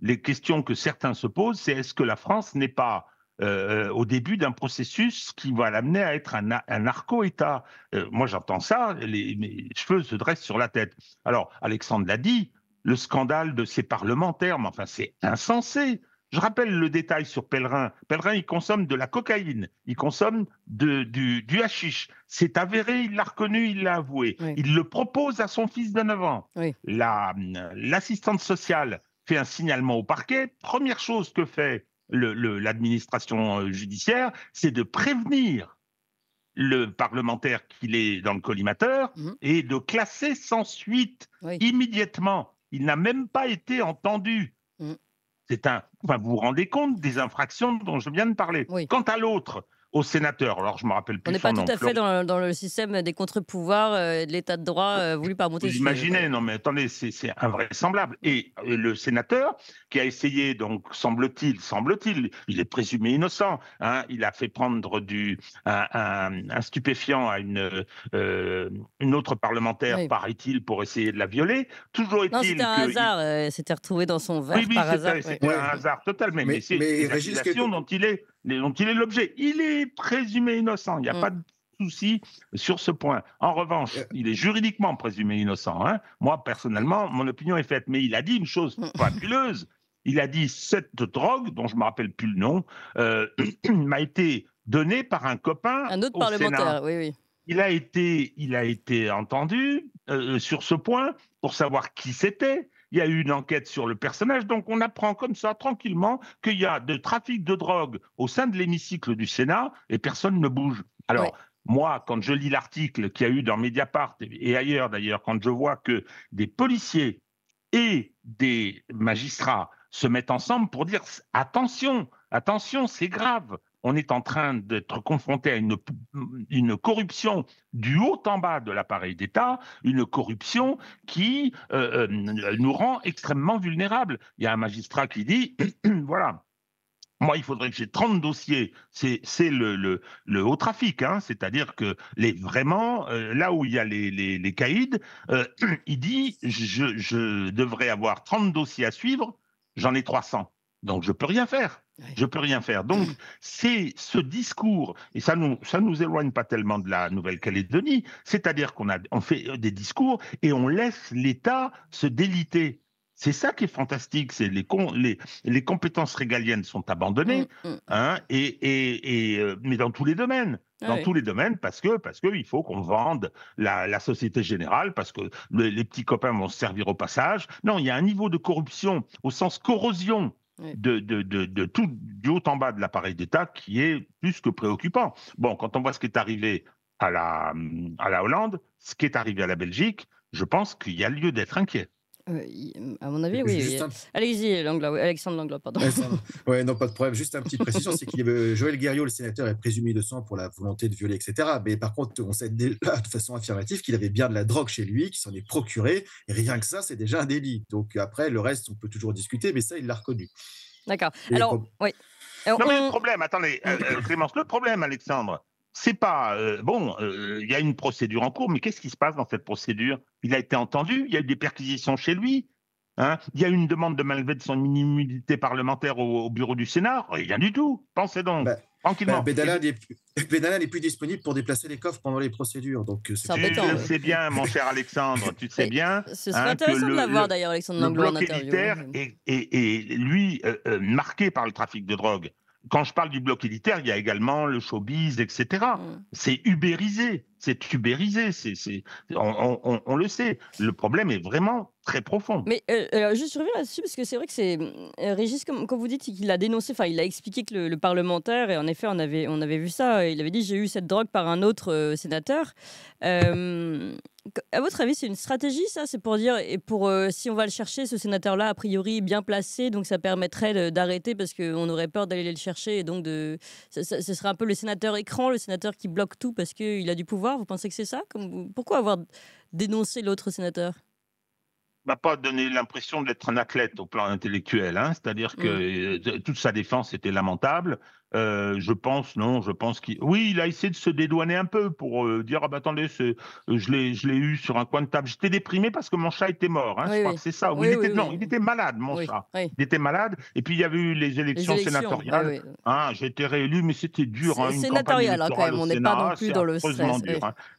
Speaker 3: les questions que certains se posent, c'est est-ce que la France n'est pas euh, euh, au début d'un processus qui va l'amener à être un, narco-État. Euh, moi, j'entends ça, les, mes cheveux se dressent sur la tête. Alors, Alexandre l'a dit, le scandale de ces parlementaires, mais enfin, c'est insensé. Je rappelle le détail sur Pellerin. Pellerin, il consomme de la cocaïne, il consomme du, du hashish. C'est avéré, il l'a reconnu, il l'a avoué. Il le propose à son fils de 9 ans. La, l'assistante sociale fait un signalement au parquet. Première chose que fait l'administration euh, judiciaire, c'est de prévenir le parlementaire qu'il est dans le collimateur mhm. et de classer sans suite immédiatement. Il n'a même pas été entendu. Mhm. C'est un. Enfin, vous vous rendez compte des infractions dont je viens de parler. Quant à l'autre, au sénateur. Alors, je me rappelle plus. On n'est pas tout à fait
Speaker 1: dans, le système des contre-pouvoirs euh, de l'état de droit euh, voulu par Montesquieu. imaginez,
Speaker 3: non, mais attendez, c'est invraisemblable. Et, le sénateur qui a essayé, donc, semble-t-il, semble-t-il, il est présumé innocent. Hein, il a fait prendre du, un, stupéfiant à une, euh, une autre parlementaire, paraît-il, pour essayer de la violer. Toujours est-il. C'était un
Speaker 1: hasard, il... c'était retrouvé dans son verre oui, par hasard. C'était un
Speaker 3: hasard total, mais, mais c'est la dont il est. Donc il est l'objet. Il est présumé innocent. Il n'y a mm. pas de souci sur ce point. En revanche, euh. il est juridiquement présumé innocent. Hein. Moi, personnellement, mon opinion est faite. Mais il a dit une chose mm. fabuleuse. Il a dit cette drogue, dont je ne me rappelle plus le nom, euh, m'a été donnée par un copain. Un autre parlementaire, oui, oui. Il a été, il a été entendu euh, sur ce point pour savoir qui c'était. Il y a eu une enquête sur le personnage, donc on apprend comme ça, tranquillement, qu'il y a de trafic de drogue au sein de l'hémicycle du Sénat et personne ne bouge. Alors, moi, quand je lis l'article qu'il y a eu dans Mediapart et ailleurs d'ailleurs, quand je vois que des policiers et des magistrats se mettent ensemble pour dire attention, attention, c'est grave on est en train d'être confronté à une, corruption du haut en bas de l'appareil d'État, une corruption qui euh, euh, nous rend extrêmement vulnérables. Il y a un magistrat qui dit, voilà, moi, il faudrait que j'ai 30 dossiers. C'est le, haut trafic, hein. c'est-à-dire que les, vraiment, euh, là où il y a les, caïdes, caïds, il dit je, je devrais avoir 30 dossiers à suivre, j'en ai 300. Donc, je ne peux rien faire. Je peux rien faire. Donc, mm. c'est ce discours, et ça nous, ça nous éloigne pas tellement de la Nouvelle-Calédonie, c'est-à-dire qu'on a, fait euh, des discours et on laisse l'État se déliter. C'est ça qui est fantastique, c'est les, les, compétences régaliennes sont abandonnées, mm, mm. Hein, et, euh, mais dans tous les domaines dans tous les domaines parce que parce faut qu'on vende la, société générale parce que les petits copains vont se servir au passage. Non, il y a un niveau de corruption au sens corrosion de, de, tout du haut en bas de l'appareil d'État qui est plus que préoccupant. Bon, quand on voit ce qui est arrivé à la, à la Hollande, ce qui est arrivé à la Belgique, je pense qu'il y a lieu d'être inquiet.
Speaker 1: Euh, à mon avis, oui. oui. y Alexandre Langlois, pardon.
Speaker 4: ouais, non, pas de problème. Juste un petite précision, c'est qu'il euh, Joël Guerriot, le sénateur, est présumé de sang pour la volonté de violer, etc. Mais par contre, on sait de façon affirmative qu'il avait bien de la drogue chez lui, qu'il s'en est procuré. Et rien que ça, c'est déjà un délit. Donc après, le reste, on peut toujours discuter, mais ça, il
Speaker 3: l'a reconnu.
Speaker 1: D'accord. Alors, oui. Non, mais le problème,
Speaker 3: attendez, euh, Clémence, le problème, Alexandre, c'est pas euh, bon. Euh, il y a une procédure en cours, mais qu'est-ce qui se passe dans cette procédure Il a été entendu. Il y a eu des perquisitions chez lui. Hein, il y a eu une demande de malgré de son immunité parlementaire au, bureau du Sénat. Rien du tout. Pensez donc. Bah, tranquillement. Bah,
Speaker 4: n'est plus, disponible pour déplacer les coffres pendant les procédures. Donc, euh, c'est tu sais bien, mon cher
Speaker 3: Alexandre, tu sais bien. Ce serait hein, intéressant de l'avoir d'ailleurs, Alexandre Langlois en interview. et lui, marqué par le trafic de drogue. Quand je parle du bloc élitaire, il y a également le showbiz, etc. Mm. C'est ubérisé, c'est ubérisé, c'est, on, le sait. Le problème est vraiment très profond.
Speaker 1: Mais je euh, reviens juste là-dessus, parce que c'est vrai que c'est. Euh, Régis, comme, quand vous dites, qu'il a dénoncé, enfin, il a expliqué que le, parlementaire, et en effet, on avait, on avait vu ça, il avait dit J'ai eu cette drogue par un autre euh, sénateur à votre avis, c'est une stratégie, ça C'est pour dire, et pour euh, si on va le chercher, ce sénateur-là, a priori, bien placé, donc ça permettrait d'arrêter parce qu'on aurait peur d'aller le chercher, et donc de, ce, ce, serait un peu le sénateur écran, le sénateur qui bloque tout parce qu'il a du pouvoir. Vous pensez que c'est ça Pourquoi avoir dénoncé l'autre sénateur
Speaker 3: m'a pas donné l'impression d'être un athlète au plan intellectuel. Hein. C'est-à-dire que mm. euh, toute sa défense était lamentable. Euh, je pense, non, je pense qu'il. Oui, il a essayé de se dédouaner un peu pour euh, dire Ah, bah attendez, euh, je l'ai, je l'ai eu sur un coin de table. J'étais déprimé parce que mon chat était mort. Hein, je crois c'est ça. il était, il était malade, mon chat. Il était malade. Et puis, il y avait eu les élections, sénatoriales. Hein, j'ai été réélu, mais c'était dur. C'est hein, hein quand même. On n'est pas non plus dans le stress.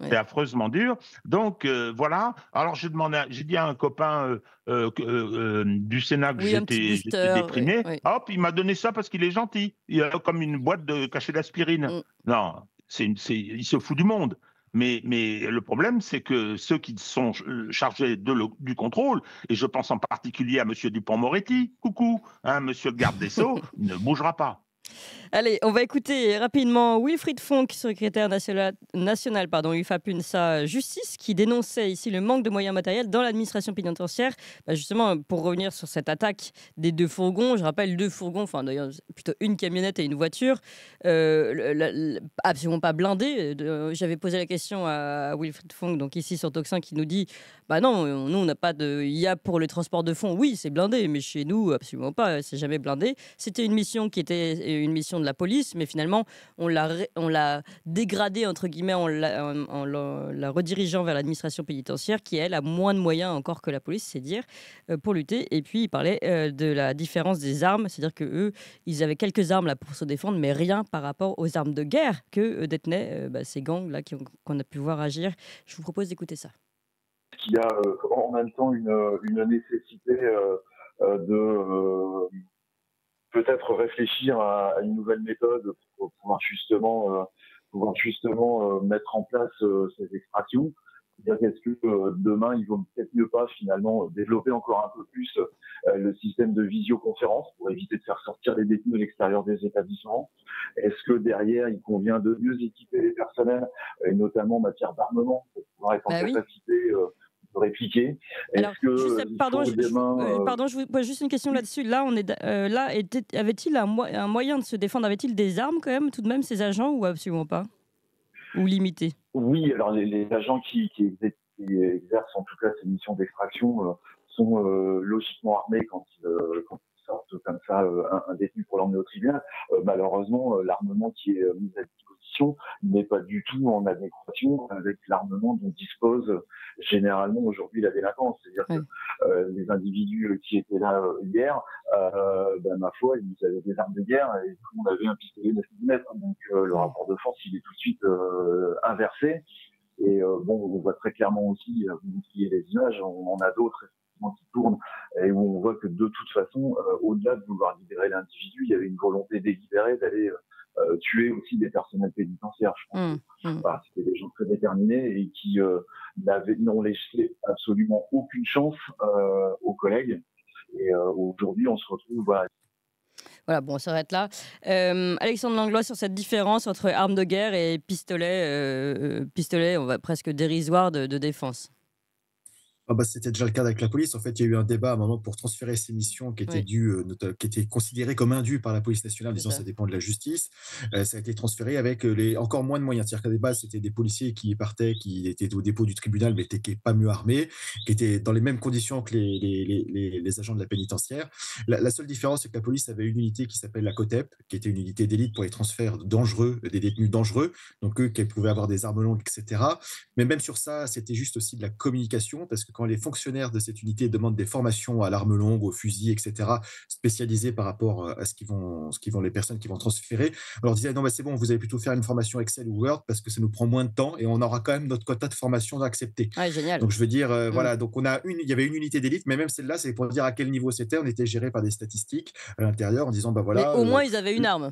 Speaker 3: C'est affreusement dur. Donc, voilà. Alors, je demandé, j'ai dit à un copain euh, euh, euh, du Sénat que j'étais déprimé. Hop, il m'a donné ça parce qu'il est gentil. Il a comme une boîte de cachet d'aspirine. Mm. Non, c'est, il se fout du monde. Mais, mais le problème, c'est que ceux qui sont chargés de du contrôle, et je pense en particulier à M. Dupont-Moretti, coucou, hein, M. garde des ne bougera pas.
Speaker 1: Allez, on va écouter rapidement Wilfried Fonck, secrétaire national, pardon, UFAPUNSA Justice, qui dénonçait ici le manque de moyens matériels dans l'administration pénitentiaire. Bah, justement, pour revenir sur cette attaque des deux fourgons, je rappelle deux fourgons, enfin d'ailleurs plutôt une camionnette et une voiture, euh, absolument pas blindées. Euh, j'avais posé la question à Wilfried Fonck, donc ici sur Toxin, qui nous dit Bah non, nous on n'a pas de. Il pour le transport de fonds, oui, c'est blindé, mais chez nous, absolument pas, c'est jamais blindé. C'était une mission qui était une mission de la police, mais finalement, on l'a dégradée, entre guillemets, en la, redirigeant vers l'administration pénitentiaire, qui, elle, a moins de moyens encore que la police, c'est dire, euh, pour lutter. Et puis, il parlait euh, de la différence des armes, c'est-à-dire que eux, ils avaient quelques armes là pour se défendre, mais rien par rapport aux armes de guerre que euh, détenaient bah, ces gangs-là qu'on a pu voir agir. Je vous propose d'écouter ça
Speaker 5: Il y a en même temps une, nécessité de, peut-être réfléchir à, une nouvelle méthode pour pouvoir justement, euh, pouvoir justement euh, mettre en place euh, ces extractions. cest qu'est-ce que demain, il vont peut-être mieux pas finalement développer encore un peu plus le système de visioconférence pour éviter de faire sortir les détenus de l'extérieur des établissements Est-ce que derrière, il convient de mieux équiper les personnels, et notamment en matière d'armement, pour pouvoir être en bah capacité répliquer. pardon, je,
Speaker 1: vous pose juste une question là-dessus. Là, on est euh, là. Avait-il un, moyen de se défendre Avait-il des armes quand même, tout de même, ces agents ou absolument pas
Speaker 5: Ou limité Oui. Alors les, agents qui, exercent en tout cas ces missions d'extraction euh, sont euh, logiquement armés quand ils sorte comme ça euh, un, détenu pour l'emmener au tribunal. Euh, malheureusement, euh, l'armement qui est mis à disposition n'est pas du tout en adéquation avec l'armement dont dispose généralement aujourd'hui la délinquance. C'est-à-dire que les individus qui étaient là hier, ben, ma foi, ils avaient des armes de guerre et tout le monde avait un pistolet de 9 mètres, Donc le rapport de force, il est tout de suite inversé. Et bon, on voit très clairement aussi, vous voyez les images, on en a d'autres, qui tourne et où on voit que de toute façon, euh, au-delà de vouloir libérer l'individu, il y avait une volonté délibérée d'aller euh, euh, tuer aussi des personnels pénitentiaires. Mmh, mmh. c'était des gens très déterminés et qui n'avaient non laissé absolument aucune chance aux collègues. Et aujourd'hui, on se retrouve
Speaker 1: voilà, bon, on s'arrête là. Alexandre Langlois, sur cette différence entre armes de guerre et pistolet, pistolet on va presque dérisoire de défense.
Speaker 4: Ah bah, c'était déjà le cas avec la police. En fait, il y a eu un débat à un moment pour transférer ces missions qui étaient, euh, qui considérées comme indues par la police nationale, disant ça. ça dépend de la justice. Euh, ça a été transféré avec euh, les, encore moins de moyens. C'est-à-dire qu'à des bases, c'était des policiers qui partaient, qui étaient au dépôt du tribunal, mais qui n'étaient pas mieux armés, qui étaient dans les mêmes conditions que les, agents de la pénitentiaire. La, seule différence, c'est que la police avait une unité qui s'appelle la COTEP, qui était une unité d'élite pour les transferts dangereux, des détenus dangereux, donc eux qui pouvaient avoir des armes longues, etc. Mais même sur ça, c'était juste aussi de la communication, parce que quand les fonctionnaires de cette unité demandent des formations à l'arme longue, au fusil, etc., spécialisées par rapport euh, à ce qu'ils vont, ce qu'ils vont les personnes qui vont transférer, on leur disait non, c'est bon, vous allez plutôt faire une formation Excel ou Word parce que ça nous prend moins de temps et on aura quand même notre quota de formation acceptée. génial. Donc je veux dire, euh, mm. voilà, donc on a une, il y avait une unité d'élite, mais même celle-là, c'est pour dire à quel niveau c'était, on était géré par des statistiques à l'intérieur en disant bah voilà. Mais au euh, moins ils avaient une
Speaker 1: arme.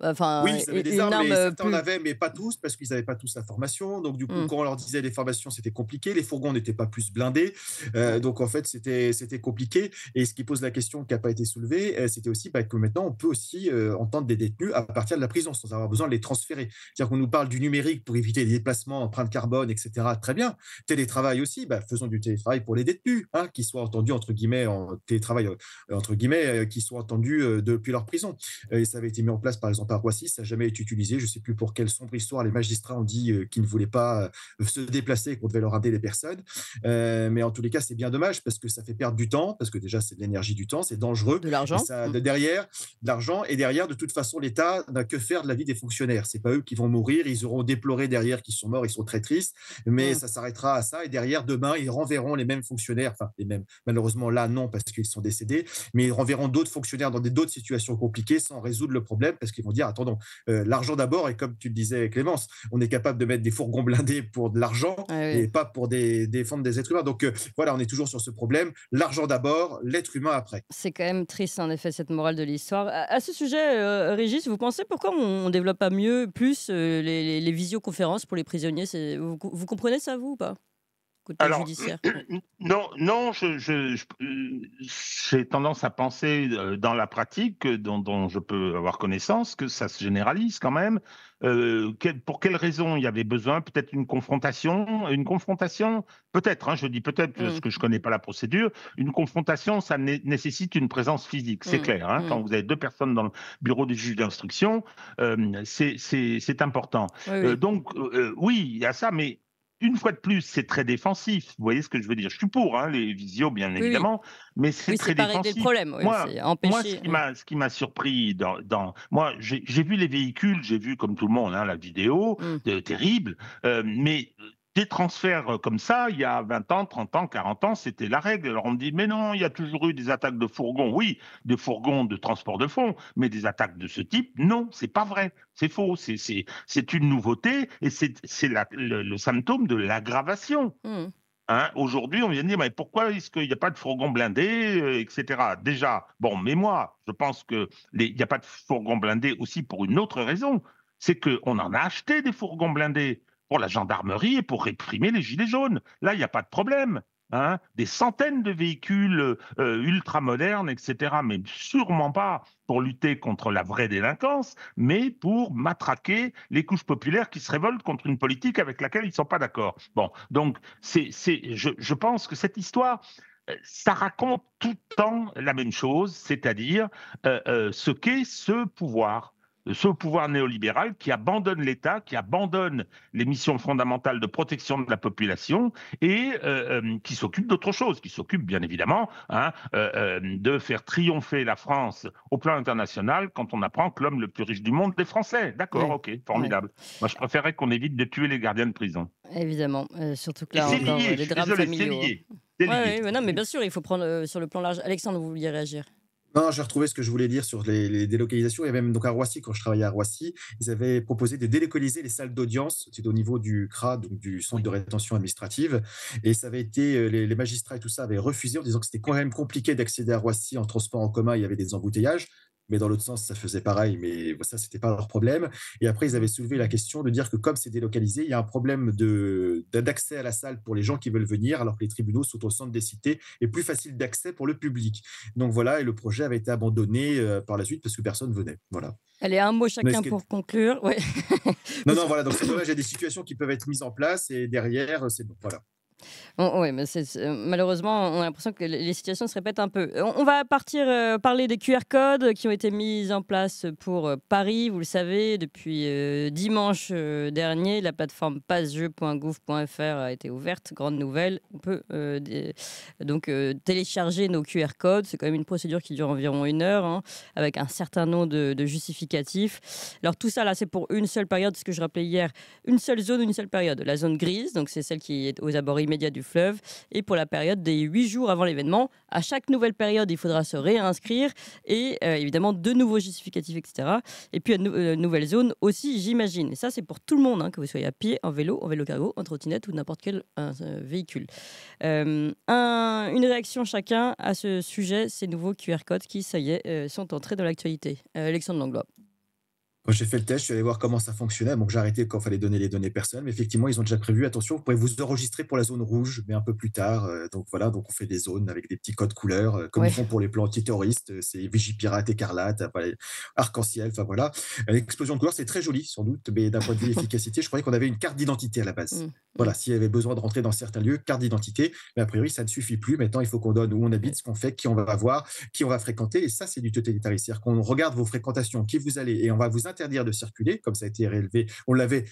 Speaker 1: Enfin, oui, ils avaient des armes, mais euh, en avaient,
Speaker 4: mais pas tous, parce qu'ils n'avaient pas tous la formation. Donc, du coup, mmh. quand on leur disait les formations, c'était compliqué. Les fourgons n'étaient pas plus blindés. Euh, donc, en fait, c'était compliqué. Et ce qui pose la question qui n'a pas été soulevée, euh, c'était aussi bah, que maintenant, on peut aussi entendre des détenus à partir de la prison, sans avoir besoin de les transférer. C'est-à-dire qu'on nous parle du numérique pour éviter les déplacements, empreintes carbone, etc. Très bien. Télétravail aussi, bah, faisons du télétravail pour les détenus, hein, qui soient entendus, entre guillemets, en télétravail, entre guillemets, qui soient entendus depuis leur prison. et ça avait été mis en place, par exemple, paroissie, ça n'a jamais été utilisé. Je ne sais plus pour quelle sombre histoire les magistrats ont dit euh, qu'ils ne voulaient pas euh, se déplacer et qu'on devait leur aider les personnes. Euh, mais en tous les cas, c'est bien dommage parce que ça fait perdre du temps, parce que déjà, c'est de l'énergie du temps, c'est dangereux. De l'argent. Mm. Derrière, de l'argent. Et derrière, de toute façon, l'État n'a que faire de la vie des fonctionnaires. C'est pas eux qui vont mourir. Ils auront déploré derrière qu'ils sont morts, ils sont très tristes. Mais mm. ça s'arrêtera à ça. Et derrière, demain, ils renverront les mêmes fonctionnaires, enfin, les mêmes. Malheureusement, là, non, parce qu'ils sont décédés. Mais ils renverront d'autres fonctionnaires dans d'autres situations compliquées sans résoudre le problème parce qu'ils vont attendons, euh, l'argent d'abord, et comme tu le disais, Clémence, on est capable de mettre des fourgons blindés pour de l'argent ah et pas pour défendre des êtres humains. Donc euh, voilà, on est toujours sur ce problème, l'argent d'abord, l'être humain après.
Speaker 1: C'est quand même triste, en effet, cette morale de l'histoire. À, ce sujet, euh, Régis, vous pensez pourquoi on ne développe pas mieux, plus les, visioconférences pour les prisonniers vous, vous comprenez ça, vous, ou pas alors,
Speaker 3: Non, non j'ai tendance à penser euh, dans la pratique, euh, dont, je peux avoir connaissance, que ça se généralise quand même. Euh, pour quelle raison il y avait besoin Peut-être une confrontation Une confrontation Peut-être, hein, je dis peut-être parce mmh. que je ne connais pas la procédure. Une confrontation, ça nécessite une présence physique, c'est mmh. clair. Hein. Mmh. Quand vous avez deux personnes dans le bureau du juge d'instruction, c'est important. donc, oui, il y a ça, mais une fois de plus, c'est très défensif. Vous voyez ce que je veux dire Je suis pour hein, les visios, bien évidemment, mais c'est très défensif. moi, moi, ce qui m'a surpris dans, moi, j'ai vu les véhicules, j'ai vu comme tout le monde hein, la vidéo, mmh. terrible, euh, mais des transferts euh, comme ça, il y a 20 ans, 30 ans, 40 ans, c'était la règle. Alors on me dit, mais non, il y a toujours eu des attaques de fourgons. Oui, des fourgons de transport de fonds, mais des attaques de ce type, non, c'est pas vrai. C'est faux. C'est une nouveauté et c'est le, le, symptôme de l'aggravation. Hmm. Hein, aujourd'hui, on vient de dire, mais pourquoi est-ce qu'il n'y a pas de fourgons blindés, euh, etc. Déjà, bon, mais moi, je pense qu'il n'y a pas de fourgons blindés aussi pour une autre raison. C'est qu'on en a acheté des fourgons blindés pour la gendarmerie et pour réprimer les gilets jaunes. Là, il n'y a pas de problème. Hein. des centaines de véhicules ultra euh, ultramodernes, etc. Mais sûrement pas pour lutter contre la vraie délinquance, mais pour matraquer les couches populaires qui se révoltent contre une politique avec laquelle ils ne sont pas d'accord. Bon, donc c'est, je, pense que cette histoire, euh, ça raconte tout le temps la même chose, c'est-à-dire euh, ce qu'est ce pouvoir ce pouvoir néolibéral qui abandonne l'État, qui abandonne les missions fondamentales de protection de la population et euh, euh, qui s'occupe d'autre chose, qui s'occupe bien évidemment hein, euh, de faire triompher la France au plan international quand on apprend que l'homme le plus riche du monde est français. D'accord, ok, formidable. Moi, je préférerais qu'on évite de tuer les gardiens de prison.
Speaker 1: Évidemment, surtout que là, encore, lié, les drames familiaux. Hein. C'est lié. lié. mais mais bien sûr, il faut prendre sur le plan large. Alexandre, vous vouliez réagir
Speaker 3: non, j'ai retrouvé
Speaker 4: ce que je voulais dire sur les, délocalisations. Il y avait même donc à Roissy, quand je travaillais à Roissy, ils avaient proposé de délocaliser les salles d'audience. c'est au niveau du CRA, donc du centre de rétention administrative. Et ça avait été, euh, les, les magistrats et tout ça avaient refusé en disant que c'était quand même compliqué d'accéder à Roissy en transport en commun. Il y avait des embouteillages mais dans l'autre sens, ça faisait pareil, mais ça, c'était pas leur problème. Et après, ils avaient soulevé la question de dire que comme c'est délocalisé, il y a un problème d'accès à la salle pour les gens qui veulent venir, alors que les tribunaux sont au centre des cités et plus facile d'accès pour le public. Donc voilà, et le projet avait été abandonné euh, par la suite parce que personne venait. Voilà.
Speaker 1: Allez, un mot chacun pour conclure.
Speaker 4: non, non, voilà, donc c'est dommage, il y a des situations qui peuvent être mises en place et derrière, euh, c'est bon. Voilà.
Speaker 1: Bon, oh, mais malheureusement, on a l'impression que les situations se répètent un peu. On, va partir euh, parler des QR codes qui ont été mis en place pour euh, Paris. Vous le savez, depuis euh, dimanche dernier, la plateforme passejeu.gouv.fr a été ouverte. Grande nouvelle. On peut donc télécharger nos QR codes. C'est quand même une procédure qui dure environ une heure, hein, avec un certain nombre de, de justificatifs. Alors tout ça, là, c'est pour une seule période, ce que je rappelais hier. Une seule zone, une seule période. La zone grise, donc c'est celle qui est aux abords médias du fleuve et pour la période des huit jours avant l'événement. À chaque nouvelle période, il faudra se réinscrire et euh, évidemment de nouveaux justificatifs, etc. Et puis une euh, nouvelle zone aussi, j'imagine. Et ça, c'est pour tout le monde, hein, que vous soyez à pied, en vélo, en vélo cargo, en trottinette ou n'importe quel euh, véhicule. une réaction chacun à ce sujet, ces nouveaux QR codes qui, ça y est, sont entrés dans l'actualité. Alexandre Langlois
Speaker 4: j'ai fait le test, je suis allé voir comment ça fonctionnait. Donc, j'ai arrêté quand il fallait donner les données personnelles. Mais effectivement, ils ont déjà prévu attention, vous pouvez vous enregistrer pour la zone rouge, mais un peu plus tard. Euh, donc, voilà, donc on fait des zones avec des petits codes couleurs, euh, comme on ils font pour les plans antiterroristes. Euh, c'est Vigipirate, Écarlate, Arc-en-Ciel. Enfin, voilà. L'explosion de couleurs, c'est très joli, sans doute, mais d'un point de vue efficacité, je croyais qu'on avait une carte d'identité à la base. Mm. Voilà, s'il y avait besoin de rentrer dans certains lieux, carte d'identité. Mais a priori, ça ne suffit plus. Maintenant, il faut qu'on donne où on habite, ce qu'on fait, qui on va voir, qui on va fréquenter. Et ça, c'est du totalitarisme. cest qu'on regarde vos fréquentations, qui vous allez, et on va vous interdire de circuler, comme ça a été relevé. On l'avait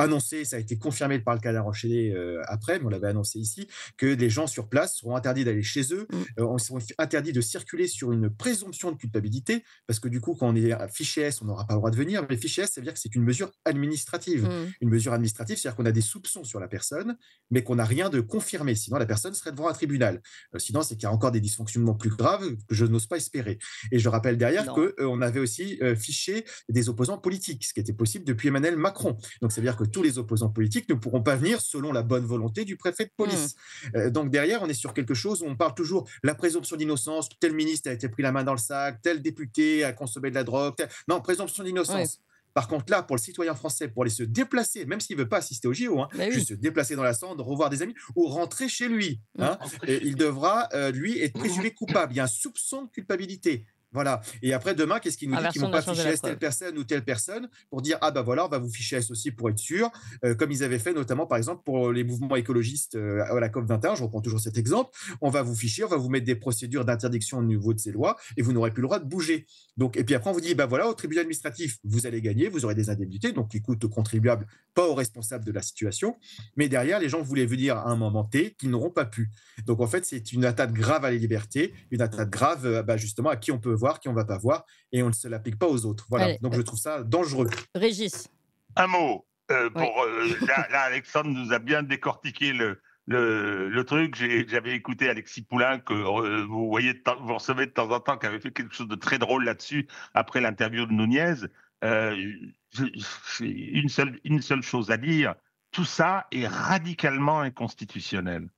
Speaker 4: annoncé, ça a été confirmé par le Canard enchaîné euh, après, mais on l'avait annoncé ici, que les gens sur place seront interdits d'aller chez eux, mm. euh, on seront interdits de circuler sur une présomption de culpabilité, parce que du coup, quand on est fiché S, on n'aura pas le droit de venir. Mais fiché S, ça veut dire que c'est une mesure administrative. Mm. Une mesure administrative, c'est-à-dire qu'on a des soupçons sur la personne, mais qu'on n'a rien de confirmé. Sinon, la personne serait devant un tribunal. Euh, sinon, c'est qu'il y a encore des dysfonctionnements plus graves que je n'ose pas espérer. Et je rappelle derrière qu'on on avait aussi fiché des opposants politiques, ce qui était possible depuis Emmanuel Macron. Donc, ça veut dire que tous les opposants politiques ne pourront pas venir selon la bonne volonté du préfet de police. Hmm. Euh, donc derrière, on est sur quelque chose où on parle toujours la présomption d'innocence, tel ministre a été pris la main dans le sac, tel député a consommé de la drogue. Non, présomption d'innocence. Par contre, là, pour le citoyen français, pour aller se déplacer, même s'il veut pas assister au JO, hein, bah juste se déplacer dans la cendre, revoir des amis ou rentrer chez lui, hmm. hein, il devra, euh, lui, être présumé coupable. Il y a un soupçon de culpabilité. Voilà. Et après, demain, qu'est-ce qu'ils nous disent Qu'ils ne vont pas ficher à telle personne ou telle personne pour dire Ah, ben voilà, on va vous ficher S aussi pour être sûr, euh, comme ils avaient fait notamment, par exemple, pour les mouvements écologistes euh, à la COP21. Je reprends toujours cet exemple. On va vous ficher, on va vous mettre des procédures d'interdiction au niveau de ces lois et vous n'aurez plus le droit de bouger. Donc, et puis après, on vous dit Ben voilà, au tribunal administratif, vous allez gagner, vous aurez des indemnités, donc qui coûtent aux contribuables, pas aux responsables de la situation. Mais derrière, les gens voulaient venir à un moment T qu'ils n'auront pas pu. Donc en fait, c'est une attaque grave à la libertés une attaque grave, euh, bah, justement, à qui on peut voir, qui on va pas voir, et on ne se l'applique pas aux autres. Voilà. Donc je trouve ça
Speaker 3: dangereux.
Speaker 1: Régis. Un mot.
Speaker 3: Euh, euh, là, Alexandre nous a bien décortiqué le, le, truc. J'avais écouté Alexis Poulain, que euh, vous, voyez vous recevez de temps en temps, qui avait fait quelque chose de très drôle là-dessus après l'interview de Nunez. une, seule, une seule chose à dire tout ça est radicalement inconstitutionnel.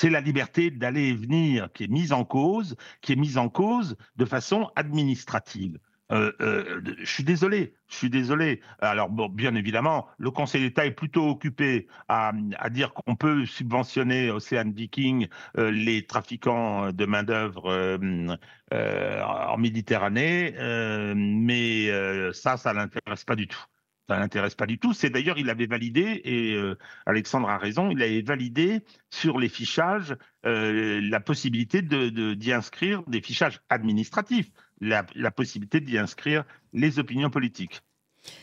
Speaker 3: C'est la liberté d'aller et venir qui est mise en cause, qui est mise en cause de façon administrative. Euh, euh, je suis désolé, je suis désolé. Alors, bon, bien évidemment, le Conseil d'État est plutôt occupé à, dire qu'on peut subventionner Océan Viking euh, les trafiquants de main-d'œuvre en Méditerranée, mais ça, ça ne l'intéresse pas du tout ça l'intéresse pas du tout. C'est d'ailleurs, il avait validé, et euh, Alexandre a raison, il avait validé sur les fichages euh, la possibilité d'y de, inscrire des fichages administratifs, la possibilité d'y inscrire les opinions politiques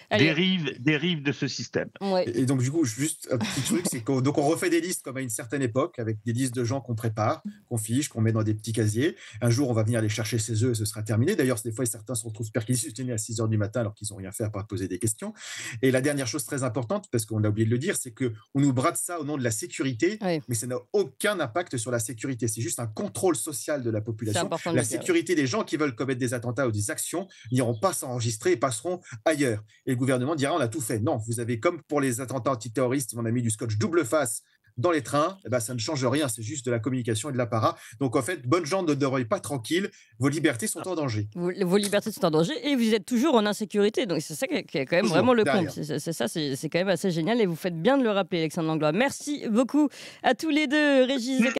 Speaker 3: dérive, de ce système.
Speaker 4: Et donc, du coup, juste un petit truc, c'est qu'on on refait des listes comme à une certaine époque, avec des listes de gens qu'on prépare, qu'on fiche, qu'on met dans des petits casiers. Un jour, on va venir les chercher chez eux et ce sera terminé. D'ailleurs, des fois, certains se retrouvent perquisitionnés à 6 h du matin alors qu'ils n'ont rien fait à part poser des questions. Et la dernière chose très importante, parce qu'on a oublié de le dire, c'est qu'on nous brade ça au nom de la sécurité, mais ça n'a aucun impact sur la sécurité. C'est juste un contrôle social de la population. La sécurité des gens qui veulent commettre des attentats ou des actions n'iront pas s'enregistrer et passeront ailleurs gouvernement gouvernement dira on a tout fait. Non, vous avez comme pour les attentats antiterroristes, on a mis du scotch double face dans les trains, eh ben, ça ne change rien, c'est juste de la communication et de l'apparat. Donc en fait, bonne gens ne dormez pas tranquille, vos libertés sont en danger.
Speaker 1: Vos, libertés sont en danger et vous êtes toujours en insécurité. Donc c'est ça qui est quand même vraiment le derrière. compte. C'est ça, c'est quand même assez génial et vous faites bien de le rappeler, Alexandre Langlois. Merci beaucoup à tous les deux, Régis.